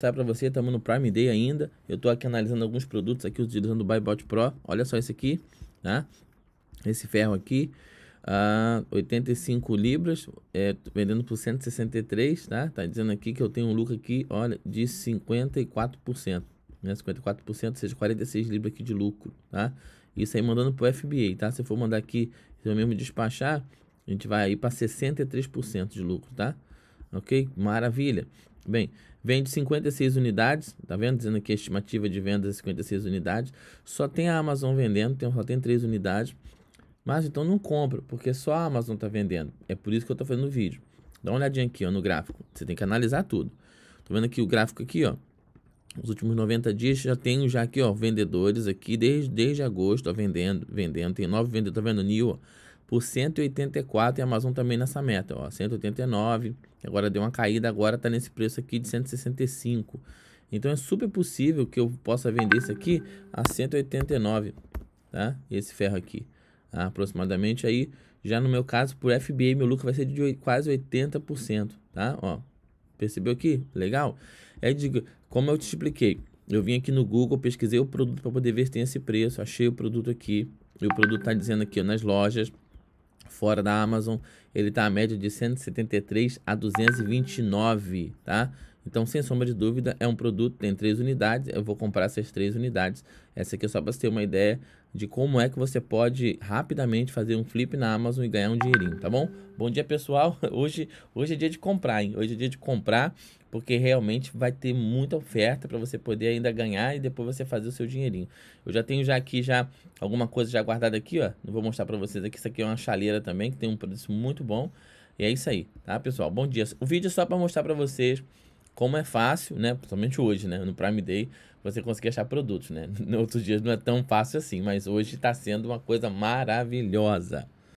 Sabe para você, estamos no Prime Day ainda. Eu estou aqui analisando alguns produtos aqui utilizando o Bybot Pro. Olha só esse aqui, tá? Esse ferro aqui, uh, ah, 85 libras, é, vendendo por 163, tá? Tá dizendo aqui que eu tenho um lucro aqui, olha, de 54%, né? 54%, ou seja, 46 libras aqui de lucro, tá? Isso aí mandando pro FBA, tá? Se for mandar aqui, se eu mesmo despachar, a gente vai aí para 63% de lucro, tá? Ok? Maravilha. Bem, vende 56 unidades, tá vendo? Dizendo que a estimativa de vendas é 56 unidades. Só tem a Amazon vendendo, tem, só tem 3 unidades. Mas então não compra, porque só a Amazon tá vendendo. É por isso que eu tô fazendo o vídeo. Dá uma olhadinha aqui, ó, no gráfico. Você tem que analisar tudo. Tô vendo aqui o gráfico aqui, ó. Nos últimos 90 dias já tenho já aqui, ó, vendedores aqui desde, desde agosto, ó, vendendo, vendendo. Tem nove vendedores, tá vendo? New, ó por 184 e a Amazon também nessa meta, ó, 189. Agora deu uma caída, agora está nesse preço aqui de 165. Então é super possível que eu possa vender isso aqui a 189, tá? Esse ferro aqui, tá? aproximadamente aí, já no meu caso, por FBA, meu lucro vai ser de quase 80%, tá? Ó, percebeu aqui? Legal? É, digo, como eu te expliquei, eu vim aqui no Google, pesquisei o produto para poder ver se tem esse preço, achei o produto aqui, e o produto tá dizendo aqui ó, nas lojas, fora da Amazon, ele está a média de 173 a 229, tá? Então, sem sombra de dúvida, é um produto, tem três unidades, eu vou comprar essas três unidades. Essa aqui é só para você ter uma ideia de como é que você pode rapidamente fazer um flip na Amazon e ganhar um dinheirinho, tá bom? Bom dia, pessoal. Hoje, hoje é dia de comprar, hein? Hoje é dia de comprar, porque realmente vai ter muita oferta para você poder ainda ganhar e depois você fazer o seu dinheirinho. Eu já tenho já aqui já alguma coisa já guardada aqui, ó. Não vou mostrar para vocês aqui, isso aqui é uma chaleira também que tem um preço muito bom. E é isso aí, tá, pessoal? Bom dia. O vídeo é só para mostrar para vocês como é fácil, né? Principalmente hoje, né? No Prime Day, você conseguir achar produtos, né? Em outros dias não é tão fácil assim, mas hoje está sendo uma coisa maravilhosa.